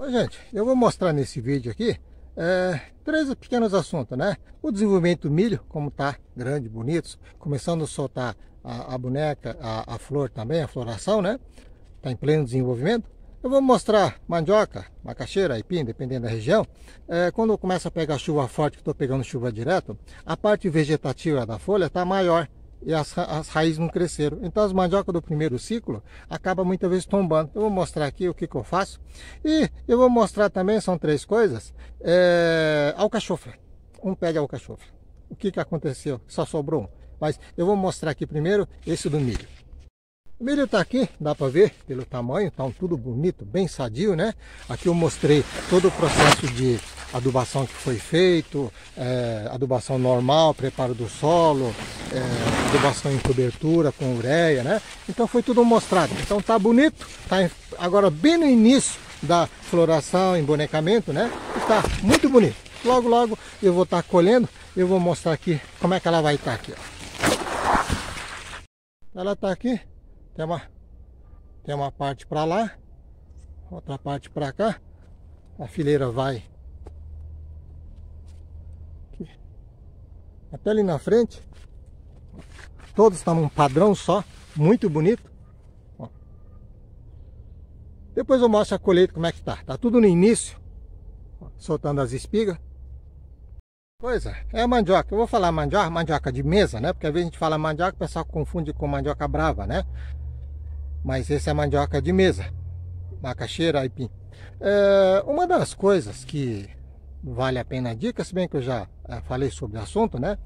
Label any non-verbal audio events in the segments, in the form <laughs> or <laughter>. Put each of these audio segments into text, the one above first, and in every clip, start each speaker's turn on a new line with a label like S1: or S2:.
S1: Bom, gente, eu vou mostrar nesse vídeo aqui é, três pequenos assuntos, né? O desenvolvimento do milho, como tá grande, bonito, começando a soltar a, a boneca, a, a, flor também, a floração, né? Tá em pleno desenvolvimento. Eu vou mostrar mandioca, macaxeira, aipim, dependendo da região. É, quando começa a pegar chuva forte, que estou pegando chuva direto, a parte vegetativa da folha está maior, e as, as raízes não cresceram. Então as mandioca do primeiro ciclo acaba muitas vezes tombando. Eu vou mostrar aqui o que, que eu faço. E eu vou mostrar também, são três coisas, é, alcachofra. Um pé de alcachofra. O que, que aconteceu? Só sobrou um. Mas eu vou mostrar aqui primeiro esse do milho. O milho está aqui, dá para ver pelo tamanho, está um tudo bonito, bem sadio, né? Aqui eu mostrei todo o processo de adubação que foi feito, é, adubação normal, preparo do solo, é, adubação em cobertura com ureia, né? Então foi tudo mostrado. Então tá bonito, tá em, agora bem no início da floração, embonecamento, né? E tá muito bonito. Logo, logo eu vou estar tá colhendo, eu vou mostrar aqui como é que ela vai estar tá aqui, ó. Ela tá aqui, tem uma, tem uma parte para lá, outra parte para cá. A fileira vai até ali na frente. Todos estavam um padrão só, muito bonito. Ó. Depois eu mostro a colheita como é que tá. Tá tudo no início, ó, soltando as espigas. Pois é, é a mandioca. Eu vou falar mandioca, mandioca de mesa, né? Porque às vezes a gente fala mandioca, o pessoal confunde com mandioca brava, né? Mas esse é mandioca de mesa, macaxeira, aipim. É, uma das coisas que vale a pena a dica, se bem que eu já é, falei sobre o assunto, né?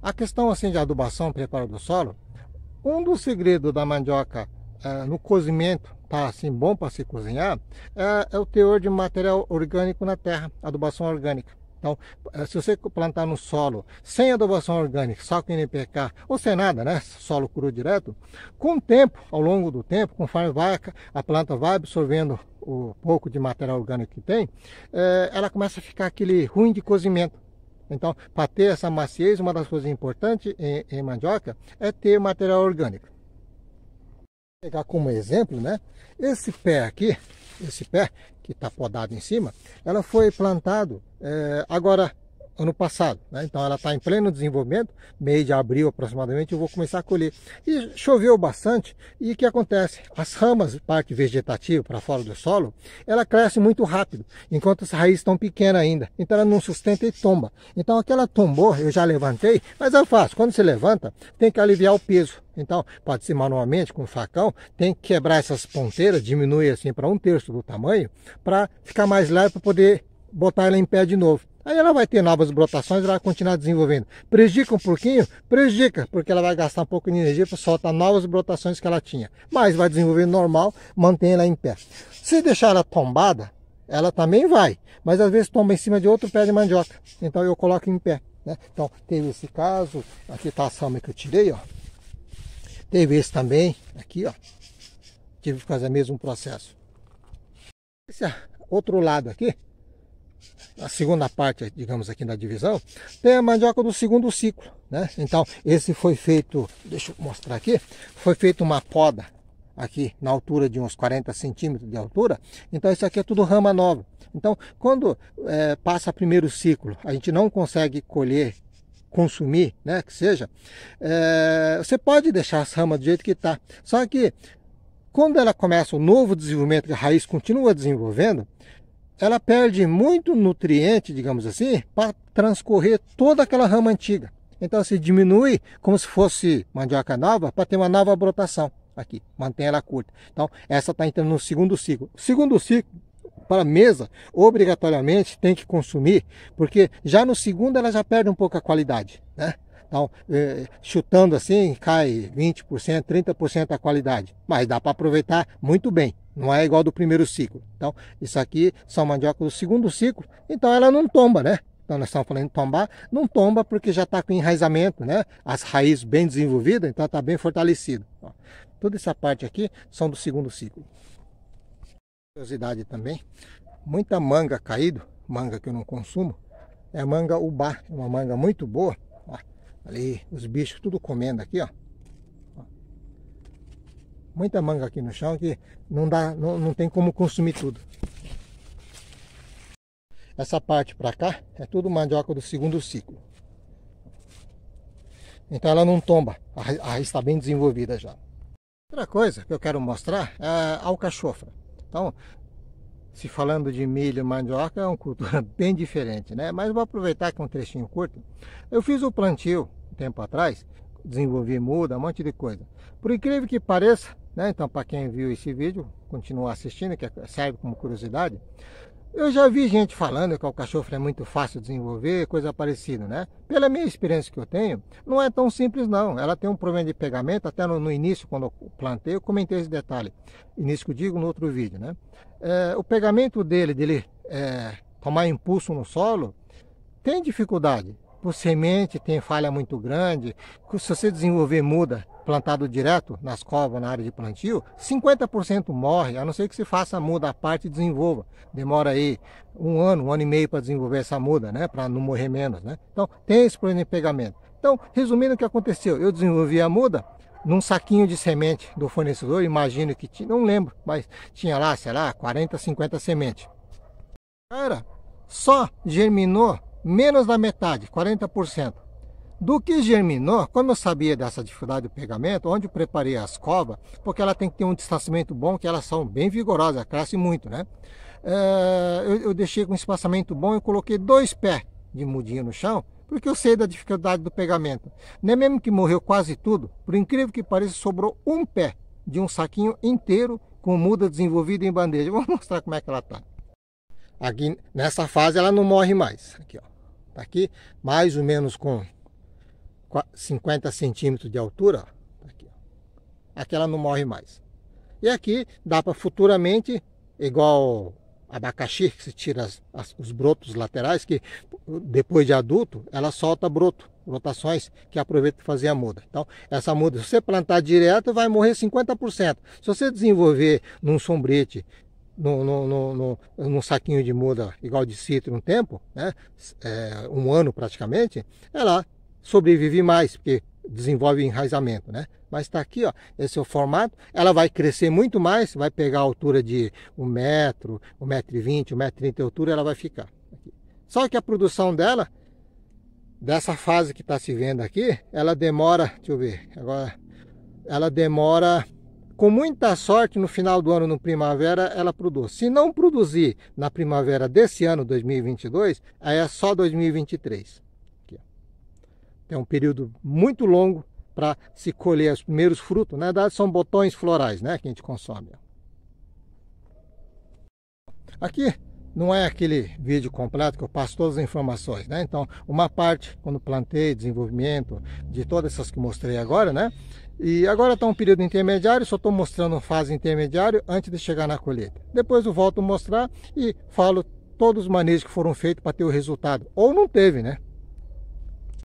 S1: A questão assim de adubação, preparo do solo, um dos segredos da mandioca é, no cozimento, tá assim bom para se cozinhar, é, é o teor de material orgânico na terra, adubação orgânica. Então, é, se você plantar no solo sem adubação orgânica, só com NPK, ou sem nada, né? Solo cru direto, com o tempo, ao longo do tempo, conforme vai, a planta vai absorvendo o pouco de material orgânico que tem, é, ela começa a ficar aquele ruim de cozimento. Então, para ter essa maciez, uma das coisas importantes em, em mandioca é ter material orgânico. Vou pegar como exemplo, né? Esse pé aqui, esse pé que está podado em cima, ela foi plantado é, agora ano passado. Né? Então ela está em pleno desenvolvimento, meio de abril aproximadamente eu vou começar a colher. E choveu bastante e o que acontece? As ramas, parte vegetativa para fora do solo, ela cresce muito rápido, enquanto as raízes estão pequenas ainda. Então ela não sustenta e tomba. Então aquela tombou, eu já levantei, mas é fácil. Quando se levanta, tem que aliviar o peso. Então, pode ser manualmente com facão, tem que quebrar essas ponteiras, diminuir assim para um terço do tamanho, para ficar mais leve para poder botar ela em pé de novo. Aí ela vai ter novas brotações, ela vai continuar desenvolvendo. Prejudica um pouquinho? Prejudica, porque ela vai gastar um pouco de energia para soltar novas brotações que ela tinha. Mas vai desenvolver normal, mantém ela em pé. Se deixar ela tombada, ela também vai. Mas às vezes tomba em cima de outro pé de mandioca. Então eu coloco em pé. Né? Então teve esse caso, aqui está a salma que eu tirei, ó. Teve esse também, aqui, ó. Tive que fazer o mesmo processo. Esse é outro lado aqui, a segunda parte, digamos aqui na divisão, tem a mandioca do segundo ciclo, né? Então, esse foi feito, deixa eu mostrar aqui, foi feita uma poda aqui na altura de uns 40 centímetros de altura, então isso aqui é tudo rama nova. Então, quando é, passa primeiro ciclo, a gente não consegue colher consumir, né, que seja, é, você pode deixar as ramas do jeito que está. Só que quando ela começa o novo desenvolvimento, que a raiz continua desenvolvendo, ela perde muito nutriente, digamos assim, para transcorrer toda aquela rama antiga. Então se diminui como se fosse mandioca nova para ter uma nova brotação aqui, mantém ela curta. Então essa está entrando no segundo ciclo. O segundo ciclo para a mesa, obrigatoriamente tem que consumir, porque já no segundo ela já perde um pouco a qualidade, né? Então, é, chutando assim, cai 20%, 30% a qualidade. Mas dá para aproveitar muito bem. Não é igual do primeiro ciclo. Então, isso aqui são mandioca do segundo ciclo. Então, ela não tomba, né? Então, nós estamos falando de tombar. Não tomba porque já está com enraizamento, né? As raízes bem desenvolvidas, então está bem fortalecido. Ó, toda essa parte aqui são do segundo ciclo. Curiosidade também. Muita manga caído, manga que eu não consumo, é a manga ubá. É uma manga muito boa. Ó, Ali, os bichos tudo comendo aqui, ó. Muita manga aqui no chão que não dá, não, não tem como consumir tudo. Essa parte para cá é tudo mandioca do segundo ciclo. Então ela não tomba, a raiz está bem desenvolvida já. Outra coisa que eu quero mostrar é a alcachofra. Então, se falando de milho e mandioca é uma cultura <laughs> bem diferente, né? Mas vou aproveitar que é um trechinho curto. Eu fiz o plantio um tempo atrás, desenvolvi muda, um monte de coisa. Por incrível que pareça, né? Então, para quem viu esse vídeo, continuar assistindo, que é serve como curiosidade. Eu já vi gente falando que o cachofre é muito fácil de desenvolver, coisa parecida, né? Pela minha experiência que eu tenho, não é tão simples não. Ela tem um problema de pegamento, até no, no início, quando eu plantei, eu comentei esse detalhe. Início que eu digo no outro vídeo, né? É, o pegamento dele, dele é, tomar impulso no solo, tem dificuldade por semente tem falha muito grande. Se você desenvolver muda plantado direto nas covas, na área de plantio, 50% morre, a não ser que se faça a muda à parte e desenvolva. Demora aí um ano, um ano e meio para desenvolver essa muda, né? Para não morrer menos, né? Então, tem esse problema de pegamento. Então, resumindo o que aconteceu, eu desenvolvi a muda, num saquinho de semente do fornecedor, imagino que tinha, não lembro, mas tinha lá, sei lá, 40, 50 sementes. Cara, só germinou menos da metade, 40%. Do que germinou, como eu sabia dessa dificuldade do pegamento, onde eu preparei as covas, porque ela tem que ter um distanciamento bom, que elas são bem vigorosas, crescem muito, né? Eh, eu, eu, deixei com um espaçamento bom e coloquei dois pés de mudinha no chão, porque eu sei da dificuldade do pegamento. Nem né, mesmo que morreu quase tudo, por incrível que pareça, sobrou um pé de um saquinho inteiro com muda desenvolvida em bandeja. <laughs> Vou mostrar como é que ela está. Aqui nessa fase ela não morre mais. Aqui, ó. Tá aqui, mais ou menos com 50 centímetros de altura. Tá aqui. ela não morre mais. E aqui dá para futuramente, igual abacaxi, que se tira as, as, os brotos laterais, que depois de adulto, ela solta broto, brotações que aproveita para fazer a muda. Então, essa muda, se você plantar direto, vai morrer 50%. Se você desenvolver num sombrete no, no, no, num saquinho de muda igual de citro um tempo, né? É, um ano praticamente, ela sobrevive mais, porque desenvolve enraizamento, né? Mas está aqui, ó, esse é o formato. Ela vai crescer muito mais, vai pegar a altura de um metro, um metro e vinte, um metro e trinta de altura, ela vai ficar. Só que a produção dela, dessa fase que está se vendo aqui, ela demora, deixa eu ver, agora, ela demora com muita sorte, no final do ano, no primavera, ela produz. Se não produzir na primavera desse ano, 2022, aí é só 2023. Aqui, Tem um período muito longo para se colher os primeiros frutos. Na verdade, são botões florais né, que a gente consome. Aqui não é aquele vídeo completo que eu passo todas as informações, né? Então, uma parte quando plantei, desenvolvimento, de todas essas que mostrei agora, né? E agora está um período intermediário, só estou mostrando fase intermediário antes de chegar na colheita. Depois eu volto a mostrar e falo todos os manejos que foram feitos para ter o resultado. Ou não teve, né?